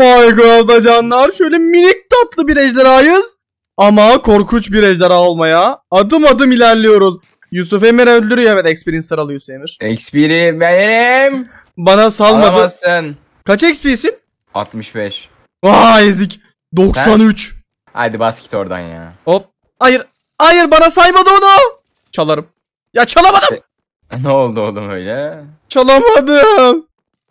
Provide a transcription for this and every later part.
Minecraft'ta canlar şöyle minik tatlı bir ejderhayız. Ama korkunç bir ejderha olmaya adım adım ilerliyoruz. Yusuf Emir öldürüyor evet experience saralıyor Yusuf Emir. Experience benim. Bana salmadı. Alamazsın. Kaç XP'sin? 65. Vay ezik. 93. Sen? Hadi bas git oradan ya. Hop. Hayır. Hayır bana saymadı onu. Çalarım. Ya çalamadım. E, ne oldu oğlum öyle? Çalamadım.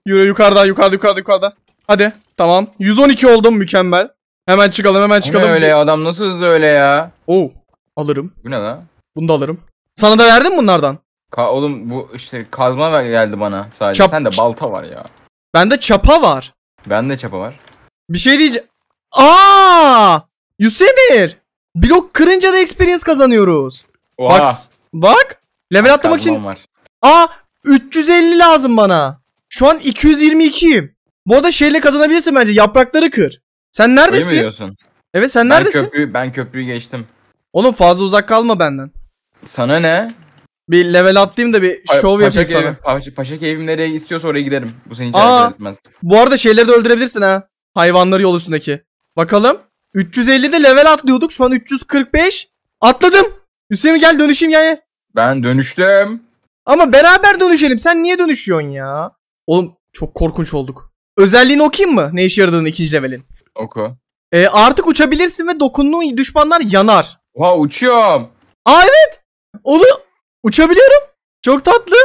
Yürü yukarıda yukarıda yukarıda yukarıda. Hadi. Tamam. 112 oldum mükemmel. Hemen çıkalım hemen çıkalım. Bu öyle ya adam nasıl hızlı öyle ya. Oo. Alırım. Bu ne la? Bunu da alırım. Sana da verdim bunlardan. Ka oğlum bu işte kazma geldi bana sadece. Çap- de balta var ya. Bende çapa var. Bende çapa var. Bir şey diyeceğim. Aa! Yusemir. Blok kırınca da experience kazanıyoruz. Oha. Bak. Bak. Level atlamak için. kazmam Var. Aa! 350 lazım bana. Şu an 222'yim. Bu arada şeyle kazanabilirsin bence. Yaprakları kır. Sen neredesin? Öyle mi diyorsun? Evet sen ben neredesin? Köprüyü, ben köprüyü geçtim. Oğlum fazla uzak kalma benden. Sana ne? Bir level atlayayım da bir pa şov yapayım sana. Evim, paşa, paşa keyfim nereye istiyorsa oraya giderim. Bu seni hiç Aa, Bu arada şeyleri de öldürebilirsin ha. Hayvanları yol üstündeki. Bakalım. 350'de level atlıyorduk. Şu an 345. Atladım. Hüseyin gel dönüşeyim yani. Ben dönüştüm. Ama beraber dönüşelim. Sen niye dönüşüyorsun ya? Oğlum çok korkunç olduk. Özelliğini okuyayım mı? Ne işe yaradığını ikinci levelin. Oku. Ee, artık uçabilirsin ve dokunduğun düşmanlar yanar. Oha uçuyorum. Aa evet. Onu uçabiliyorum. Çok tatlı.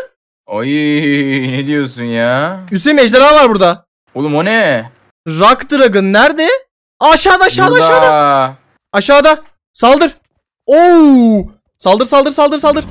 Ay ne diyorsun ya? Hüseyin ejderha var burada. Oğlum o ne? Rock Dragon nerede? Aşağıda aşağıda burada. aşağıda. Aşağıda. Saldır. Oo! Saldır saldır saldır saldır.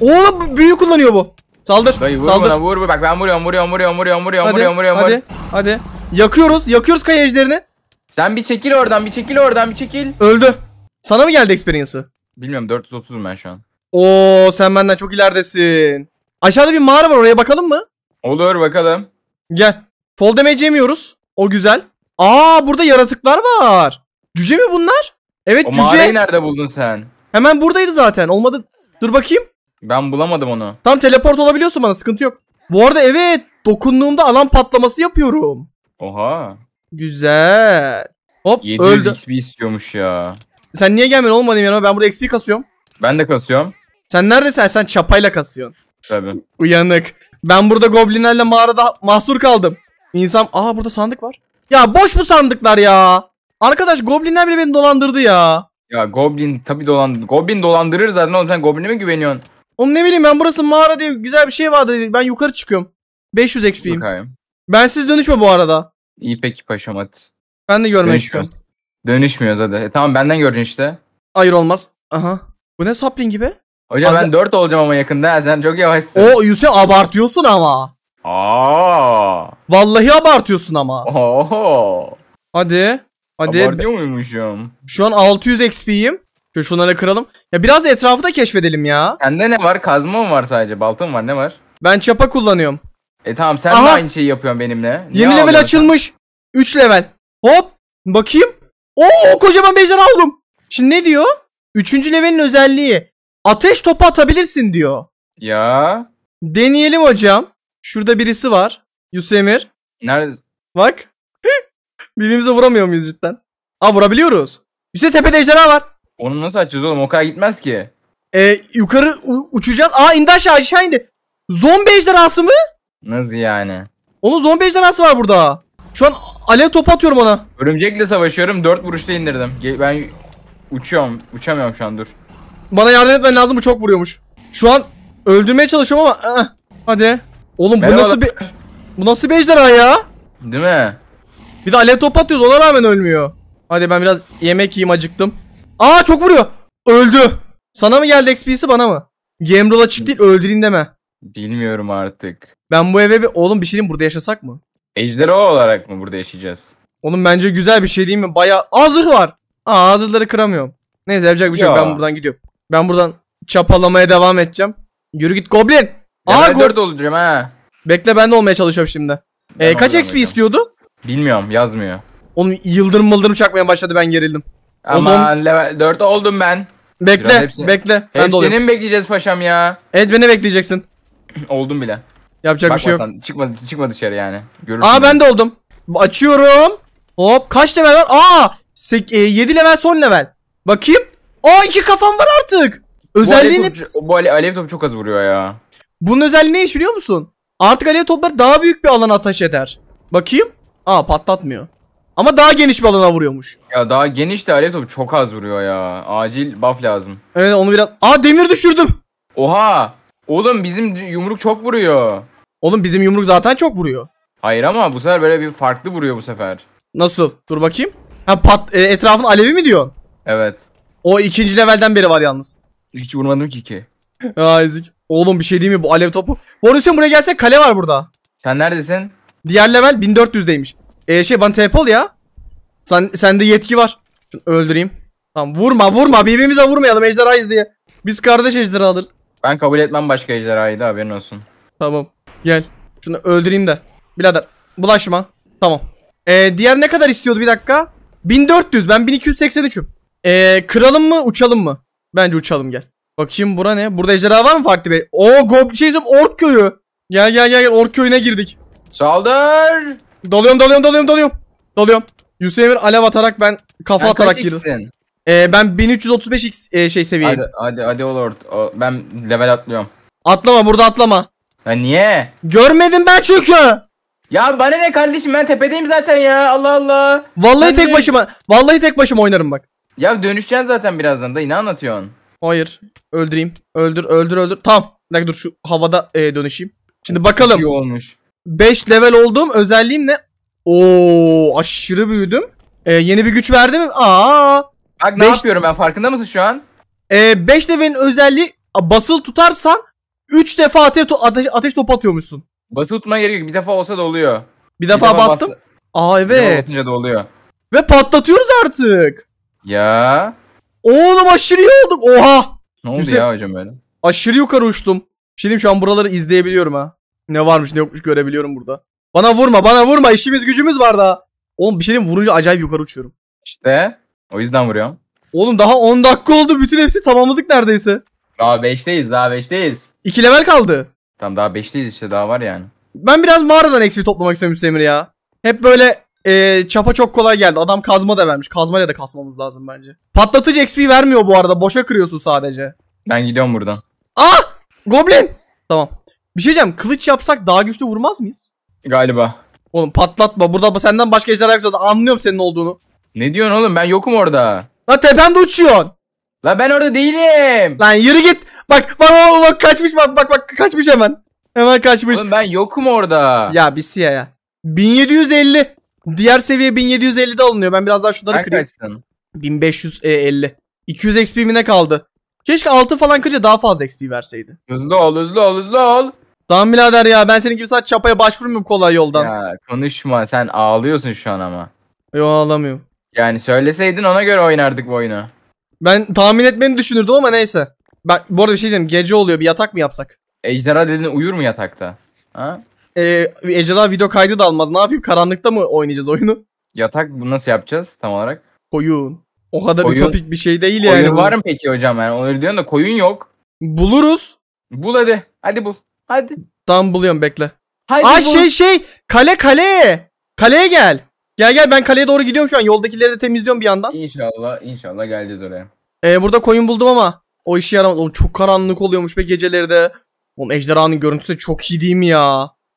Oğlum büyü kullanıyor bu. Saldır. Dayı vur saldır. bana vur vur. Bak ben vuruyorum vuruyorum vuruyorum vuruyorum vuruyorum hadi, vuruyorum vuruyorum. Hadi vur. hadi. Yakıyoruz yakıyoruz kaya ejderini. Sen bir çekil oradan bir çekil oradan bir çekil. Öldü. Sana mı geldi experience'ı? Bilmiyorum 430'um ben şu an. Oo sen benden çok ileridesin. Aşağıda bir mağara var oraya bakalım mı? Olur bakalım. Gel. Fall damage yemiyoruz. O güzel. Aa burada yaratıklar var. Cüce mi bunlar? Evet o cüce. O mağarayı nerede buldun sen? Hemen buradaydı zaten. Olmadı. Dur bakayım. Ben bulamadım onu. Tam teleport olabiliyorsun bana sıkıntı yok. Bu arada evet dokunduğumda alan patlaması yapıyorum. Oha. Güzel. Hop 700 öldü. XP istiyormuş ya. Sen niye gelmedin olmadım yanıma ben burada XP kasıyorum. Ben de kasıyorum. Sen neredesin sen çapayla kasıyorsun. Tabii. Uyanık. Ben burada goblinlerle mağarada mahsur kaldım. İnsan aa burada sandık var. Ya boş bu sandıklar ya. Arkadaş goblinler bile beni dolandırdı ya. Ya goblin tabi dolandır. Goblin dolandırır zaten oğlum sen gobline mi güveniyorsun? Onu ne bileyim ben burası mağara diye güzel bir şey vardı. Ben yukarı çıkıyorum. 500 XP'yim. Bakayım. siz dönüşme bu arada. İyi peki paşam hadi. Ben de görmek istiyorum. Dönüşmüyor zaten. E, tamam benden görün işte. Hayır olmaz. Aha. Bu ne sapling gibi? Hocam Az... ben 4 olacağım ama yakında. Sen çok yavaşsın. O Yusuf abartıyorsun ama. Aa. Vallahi abartıyorsun ama. Oho. Hadi. Hadi. Abartıyor muymuşum? Şu an 600 XP'yim. Şu şunları kıralım. Ya biraz da etrafı da keşfedelim ya. Sende ne var? Kazma mı var sadece? Balta var? Ne var? Ben çapa kullanıyorum. E tamam sen Aha. de aynı şeyi yapıyorsun benimle. Niye Yeni level açılmış. 3 level. Hop. Bakayım. Oo kocaman bejder aldım. Şimdi ne diyor? Üçüncü levelin özelliği. Ateş topu atabilirsin diyor. Ya. Deneyelim hocam. Şurada birisi var. Yusemir. Nerede? Bak. Birbirimize vuramıyor muyuz cidden? Aa vurabiliyoruz. Üstte tepede ejderha var. Onu nasıl açacağız oğlum? O kadar gitmez ki. Ee, yukarı uçacağız. Aa indi aşağı aşağı indi. Zombi ejderhası mı? Nasıl yani? Onun zombi ejderhası var burada. Şu an alev topu atıyorum ona. Örümcekle savaşıyorum. Dört vuruşta indirdim. Ben uçuyorum. Uçamıyorum şu an dur. Bana yardım etmen lazım bu çok vuruyormuş. Şu an öldürmeye çalışıyorum ama ah, hadi. Oğlum bu nasıl bir bu nasıl bir ejderha ya? Değil mi? Bir de alev top atıyoruz ona rağmen ölmüyor. Hadi ben biraz yemek yiyeyim acıktım. Aa çok vuruyor. Öldü. Sana mı geldi XP'si bana mı? Gemrola roll açık değil öldüreyim deme. Bilmiyorum artık. Ben bu eve bir... Oğlum bir şey diyeyim burada yaşasak mı? Ejderha olarak mı burada yaşayacağız? Oğlum bence güzel bir şey değil mi? Baya hazır var. Aa hazırları kıramıyorum. Neyse yapacak bir şey yok. Ben buradan gidiyorum. Ben buradan çapalamaya devam edeceğim. Yürü git goblin. Aa, go olacağım ha. Bekle ben de olmaya çalışıyorum şimdi. Ee, kaç XP istiyordu? Bilmiyorum yazmıyor. Oğlum yıldırım mıldırım çakmaya başladı ben gerildim. Aman zaman... level 4 oldum ben. Bekle hepsini... bekle. Ben de Hepsini mi bekleyeceğiz paşam ya? Evet beni bekleyeceksin. oldum bile. Yapacak Bakma bir şey yok. sen, çıkma, çıkma dışarı yani. Görürsün. Aa ben de oldum. Açıyorum. Hop kaç level var? Aa 7 e, level son level. Bakayım. Aa iki kafam var artık. Özelliğini... Bu alev, topu, alev topu çok az vuruyor ya. Bunun özelliği neymiş biliyor musun? Artık alev topları daha büyük bir alana ateş eder. Bakayım. Aa patlatmıyor. Ama daha geniş bir alana vuruyormuş. Ya daha geniş de alev topu çok az vuruyor ya. Acil buff lazım. Evet onu biraz... Aa demir düşürdüm. Oha. Oğlum bizim yumruk çok vuruyor. Oğlum bizim yumruk zaten çok vuruyor. Hayır ama bu sefer böyle bir farklı vuruyor bu sefer. Nasıl? Dur bakayım. Ha pat e, etrafın alevi mi diyor? Evet. O ikinci levelden beri var yalnız. Hiç vurmadım ki ki. Aa ezik. Oğlum bir şey diyeyim mi bu alev topu? Borusyon buraya gelse kale var burada. Sen neredesin? Diğer level 1400'deymiş. Ee, şey bana TP ya. Sen, sende yetki var. Şunu öldüreyim. Tamam vurma vurma birbirimize vurmayalım ejderhayız diye. Biz kardeş ejderha alırız. Ben kabul etmem başka ejderhayı da haberin olsun. Tamam gel. Şunu öldüreyim de. Birader bulaşma. Tamam. Ee, diğer ne kadar istiyordu bir dakika? 1400 ben 1283'üm. Ee, kıralım mı uçalım mı? Bence uçalım gel. Bakayım bura ne? Burada ejderha var mı farklı bir? Oo goblin şey ork köyü. Gel gel gel gel ork köyüne girdik. Saldır. Dalıyorum dalıyorum dalıyorum dalıyorum. Dalıyorum. Yusuf Emir alev atarak ben kafa ben atarak girdim. Ee, ben 1335 x e, şey seviyeyim. Hadi hadi hadi olur. Ben level atlıyorum. Atlama burada atlama. Ya niye? Görmedim ben çünkü. Ya bana ne kardeşim ben tepedeyim zaten ya Allah Allah. Vallahi ben tek ne? başıma vallahi tek başıma oynarım bak. Ya dönüşeceksin zaten birazdan da ne anlatıyorsun? Hayır öldüreyim öldür öldür öldür tamam. Bir dur şu havada e, dönüşeyim. Şimdi bakalım. Çok iyi olmuş. 5 level oldum. Özelliğim ne? Oo aşırı büyüdüm. Ee, yeni bir güç verdim. Aa. Bak ne beş... yapıyorum ben farkında mısın şu an? Ee, levelin özelliği basıl tutarsan 3 defa ateş, to ateş, ateş topu atıyormuşsun. Basıl tutma gerek yok. Bir defa olsa da oluyor. Bir defa, bir defa bastım. Bas... Aa evet. Bir defa basınca da oluyor. Ve patlatıyoruz artık. Ya. Oğlum aşırı iyi olduk. Oha. Ne oldu Yüze... ya hocam böyle? Aşırı yukarı uçtum. Şimdi şey şu an buraları izleyebiliyorum ha. Ne varmış ne yokmuş görebiliyorum burada. Bana vurma bana vurma işimiz gücümüz var daha. Oğlum bir şeyim şey vurunca acayip yukarı uçuyorum. İşte o yüzden vuruyorum. Oğlum daha 10 dakika oldu bütün hepsi tamamladık neredeyse. Daha 5'teyiz daha 5'teyiz. 2 level kaldı. Tam daha 5'teyiz işte daha var yani. Ben biraz mağaradan XP toplamak istedim Semir ya. Hep böyle e, çapa çok kolay geldi. Adam kazma da vermiş. kazma ya da kasmamız lazım bence. Patlatıcı XP vermiyor bu arada. Boşa kırıyorsun sadece. Ben gidiyorum buradan. Ah! Goblin! Tamam. Bir şey diyeceğim. Kılıç yapsak daha güçlü vurmaz mıyız? Galiba. Oğlum patlatma. Burada senden başka ejderha yoksa anlıyorum senin olduğunu. Ne diyorsun oğlum? Ben yokum orada. Lan tepemde uçuyorsun. Lan ben orada değilim. Lan yürü git. Bak bak bak, bak kaçmış bak bak bak kaçmış hemen. Hemen kaçmış. Oğlum ben yokum orada. Ya bir siyah ya. 1750. Diğer seviye 1750'de alınıyor. Ben biraz daha şunları Sen kırayım. Kaçsın? 1550. 200 XP'mine kaldı. Keşke 6 falan kırınca daha fazla XP verseydi. Hızlı ol hızlı ol hızlı ol. Tamam birader ya ben senin gibi saç çapaya başvurmuyorum kolay yoldan. Ya konuşma sen ağlıyorsun şu an ama. Yo ağlamıyorum. Yani söyleseydin ona göre oynardık bu oyunu. Ben tahmin etmeni düşünürdüm ama neyse. Ben bu arada bir şey diyeyim gece oluyor bir yatak mı yapsak? Ejderha dediğin uyur mu yatakta? Ha? Ee, ejderha video kaydı da almaz ne yapayım karanlıkta mı oynayacağız oyunu? Yatak bu nasıl yapacağız tam olarak? Koyun. O kadar koyun. ütopik bir şey değil koyun yani. Koyun var mı peki hocam yani? Onu diyorsun da koyun yok. Buluruz. Bul hadi. Hadi bul. Hadi. Tamam buluyorum bekle. Hadi Aa bul şey şey kale kale. Kaleye gel. Gel gel ben kaleye doğru gidiyorum şu an. Yoldakileri de temizliyorum bir yandan. İnşallah inşallah geleceğiz oraya. Ee, burada koyun buldum ama o işi yaramadı. Oğlum çok karanlık oluyormuş be geceleri de. Oğlum ejderhanın görüntüsü çok iyi değil mi ya?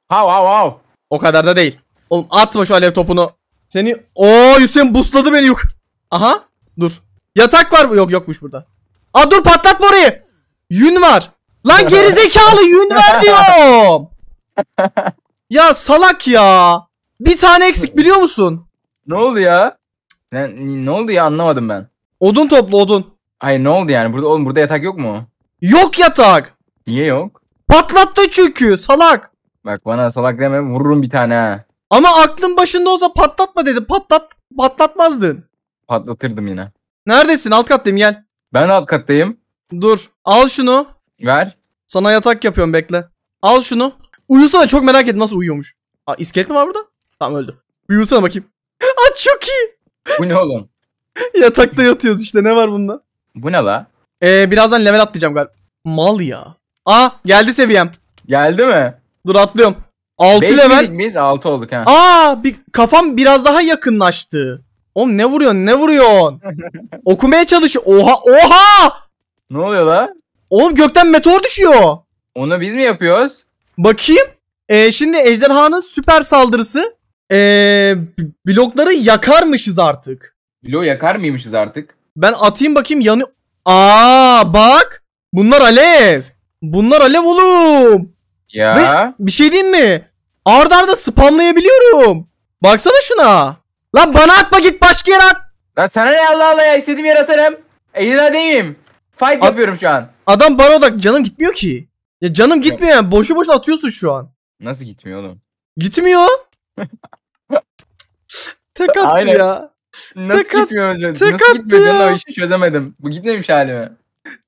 Hav hav hav. O kadar da değil. Oğlum atma şu alev topunu. Seni o Hüseyin busladı beni yok. Aha dur. Yatak var mı? Yok yokmuş burada. Aa dur patlatma orayı. Yün var. Lan gerizekalı yün ver diyorum. ya salak ya. Bir tane eksik biliyor musun? Ne oldu ya? Ben, ne oldu ya anlamadım ben. Odun topla odun. Ay ne oldu yani? Burada oğlum burada yatak yok mu? Yok yatak. Niye yok? Patlattı çünkü salak. Bak bana salak deme vururum bir tane ha. Ama aklın başında olsa patlatma dedim. Patlat patlatmazdın. Patlatırdım yine. Neredesin? Alt kattayım gel. Ben alt kattayım. Dur. Al şunu. Ver. Sana yatak yapıyorum bekle. Al şunu. Uyusana çok merak ettim nasıl uyuyormuş. Aa iskelet mi var burada? Tamam öldü. Uyusana bakayım. Aa çok iyi. Bu ne oğlum? Yatakta yatıyoruz işte ne var bunda? Bu ne la? Ee, birazdan level atlayacağım galiba. Mal ya. Aa geldi seviyem. Geldi mi? Dur atlıyorum. 6 level. Biz 6 olduk ha. Aa bir, kafam biraz daha yakınlaştı. Oğlum ne vuruyorsun ne vuruyorsun? Okumaya çalış. Oha oha. Ne oluyor la? Oğlum gökten meteor düşüyor. Onu biz mi yapıyoruz? Bakayım. Ee, şimdi ejderhanın süper saldırısı ee, blokları yakarmışız artık. Blok yakar mıymışız artık? Ben atayım bakayım yanı... Aa bak. Bunlar alev. Bunlar alev oğlum. Ya. Ve bir şey diyeyim mi? Arda arda spamlayabiliyorum. Baksana şuna. Lan bana atma git başka yere at. Lan sana ne Allah Allah ya istediğim yere atarım. Ejderha değilim. Fight Ad yapıyorum şu an. Adam bana odak canım gitmiyor ki. Ya canım gitmiyor yani. Boşu boşuna atıyorsun şu an. Nasıl gitmiyor oğlum? Gitmiyor. Tek attı Aynen. ya. Nasıl tek gitmiyor önce? Tek Nasıl gitmiyor ya. canım? O işi çözemedim. Bu gitmemiş halime.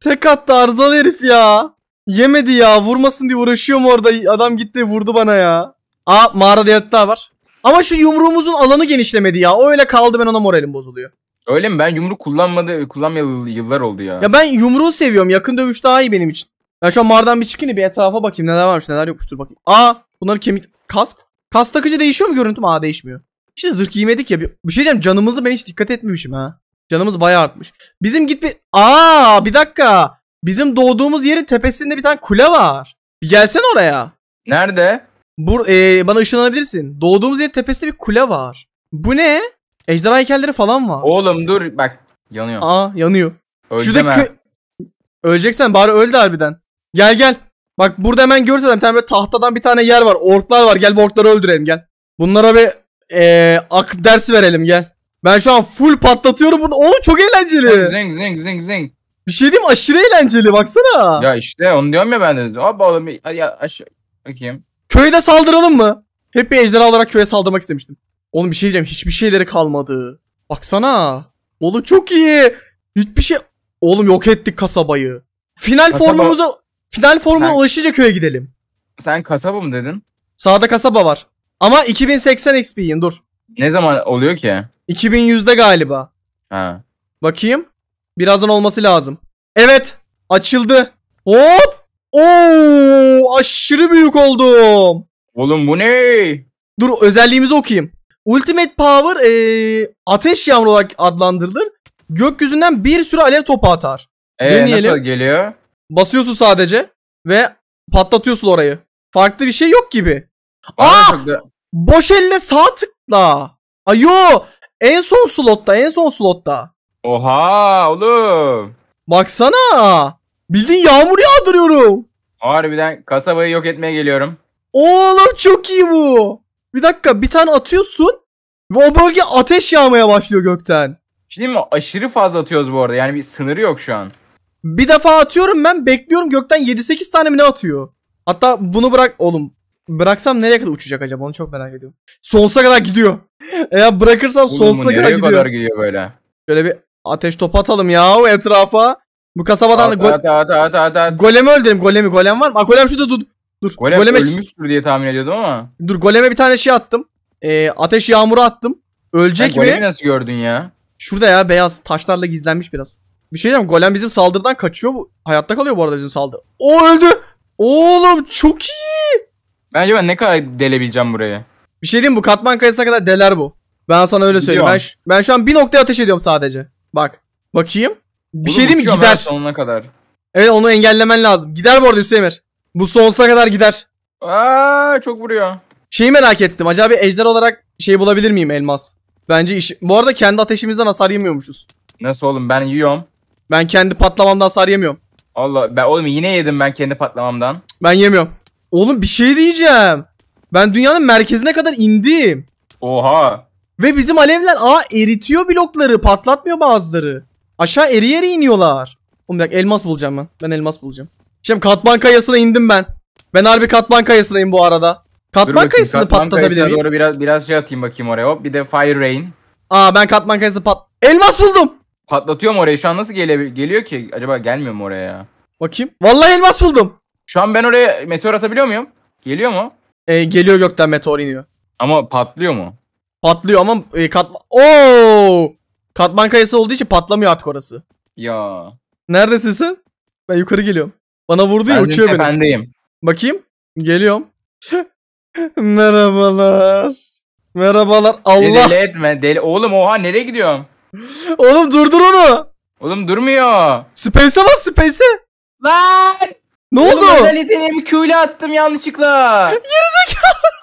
Tek attı arızalı herif ya. Yemedi ya. Vurmasın diye uğraşıyorum orada. Adam gitti vurdu bana ya. Aa mağarada yaratıklar var. Ama şu yumruğumuzun alanı genişlemedi ya. O öyle kaldı ben ona moralim bozuluyor. Öyle mi? Ben yumruk kullanmadı, kullanmayalı yıllar oldu ya. Ya ben yumruğu seviyorum. Yakın dövüş daha iyi benim için. Ya şu an mardan bir çıkayım bir etrafa bakayım. Neler varmış neler yokmuştur bakayım. Aa bunlar kemik kask. Kas takıcı değişiyor mu görüntüm? Aa değişmiyor. İşte zırh giymedik ya. Bir, bir şey diyeceğim canımızı ben hiç dikkat etmemişim ha. Canımız bayağı artmış. Bizim git bir... Aa bir dakika. Bizim doğduğumuz yerin tepesinde bir tane kule var. Bir gelsen oraya. Nerede? Bur e, bana ışınlanabilirsin. Doğduğumuz yerin tepesinde bir kule var. Bu ne? Ejderha heykelleri falan var. Oğlum dur bak yanıyor. Aa yanıyor. Öleceğim Şurada kö... Öleceksen bari öl harbiden. Gel gel. Bak burada hemen görürsen bir tane böyle tahtadan bir tane yer var. Orklar var. Gel bu orkları öldürelim gel. Bunlara bir ee, ak dersi verelim gel. Ben şu an full patlatıyorum bunu. Oğlum çok eğlenceli. Zing zing zing zing. Bir şey diyeyim aşırı eğlenceli baksana. Ya işte onu diyorum ya ben de. Abi oğlum ya aşağı. Bakayım. Köyde saldıralım mı? Hep bir ejderha olarak köye saldırmak istemiştim. Oğlum bir şey diyeceğim. Hiçbir şeyleri kalmadı. Baksana. Oğlum çok iyi. Hiçbir şey... Oğlum yok ettik kasabayı. Final Kasaba... formumuza... Final formuna sen... ulaşınca köye gidelim. Sen kasaba mı dedin? Sağda kasaba var. Ama 2080 XP'yim dur. Ne zaman oluyor ki? 2100'de galiba. Ha. Bakayım. Birazdan olması lazım. Evet. Açıldı. Hop. Oo, aşırı büyük oldum. Oğlum bu ne? Dur özelliğimizi okuyayım. Ultimate Power e, ateş yağmuru olarak adlandırılır. Gökyüzünden bir sürü alev topu atar. Ee, nasıl geliyor? Basıyorsun sadece ve patlatıyorsun orayı. Farklı bir şey yok gibi. Aa! Çok Boş elle sağ tıkla. Ayo! En son slotta, en son slotta. Oha oğlum. Baksana. Bildiğin yağmur yağdırıyorum. Harbiden kasabayı yok etmeye geliyorum. Oğlum çok iyi bu. Bir dakika bir tane atıyorsun ve o bölge ateş yağmaya başlıyor gökten. Şimdi şey mi aşırı fazla atıyoruz bu arada yani bir sınırı yok şu an. Bir defa atıyorum ben bekliyorum gökten 7-8 tane mi ne atıyor. Hatta bunu bırak oğlum bıraksam nereye kadar uçacak acaba onu çok merak ediyorum. Sonsuza kadar gidiyor. Eğer bırakırsam oğlum, sonsuza kadar gidiyor. kadar gidiyor böyle. Şöyle bir ateş topu atalım ya etrafa. Bu kasabadan at, da go- at, at, at, at, at. golemi öldüreyim golemi golem var mı? Aa, golem şurada dur. Dur. Golem goleme... ölmüştür diye tahmin ediyordum ama. Dur goleme bir tane şey attım. E, ateş yağmuru attım. Ölecek ha, mi? Golemi nasıl gördün ya? Şurada ya beyaz taşlarla gizlenmiş biraz. Bir şey diyeceğim golem bizim saldırıdan kaçıyor. Bu. Hayatta kalıyor bu arada bizim saldırı. O öldü. Oğlum çok iyi. Bence ben ne kadar delebileceğim buraya. Bir şey diyeyim bu katman kayasına kadar deler bu. Ben sana öyle söyleyeyim. Ben, ben şu an bir noktaya ateş ediyorum sadece. Bak. Bakayım. Bir Oğlum, şey diyeyim mi gider. Sonuna kadar. Evet onu engellemen lazım. Gider bu arada Hüseyin bu sonsuza kadar gider. Aa, çok vuruyor. Şeyi merak ettim. Acaba ejder olarak şey bulabilir miyim elmas? Bence iş... Bu arada kendi ateşimizden hasar yemiyormuşuz. Nasıl oğlum ben yiyorum. Ben kendi patlamamdan hasar yemiyorum. Allah ben oğlum yine yedim ben kendi patlamamdan. Ben yemiyorum. Oğlum bir şey diyeceğim. Ben dünyanın merkezine kadar indim. Oha. Ve bizim alevler a eritiyor blokları patlatmıyor bazıları. Aşağı eri eri iniyorlar. Oğlum bir dakika elmas bulacağım ben. Ben elmas bulacağım. Şimdi katman kayasına indim ben. Ben harbi katman kayasındayım bu arada. Katman bakayım, kayasını katman patlatabilir miyim? doğru biraz, biraz şey atayım bakayım oraya hop. Bir de fire rain. Aa ben katman kayası pat... Elmas buldum. Patlatıyorum orayı. şu an nasıl gele geliyor ki? Acaba gelmiyor mu oraya ya? Bakayım. Vallahi elmas buldum. Şu an ben oraya meteor atabiliyor muyum? Geliyor mu? Ee, geliyor gökten meteor iniyor. Ama patlıyor mu? Patlıyor ama e, katma... Oo! Katman kayası olduğu için patlamıyor artık orası. Ya. Neredesin sen? Ben yukarı geliyorum. Bana vurdu ya ben uçuyor benim. Efendiyim. Bakayım. Geliyorum. Merhabalar. Merhabalar. Allah. Deli, etme. Deli. Oğlum oha nereye gidiyorum? Oğlum durdur onu. Oğlum durmuyor. Space'e bas Space'e. Lan. Ne Oğlum, oldu? Oğlum özel yeteneğimi Q'yle attım yanlışlıkla. Gerizekalı.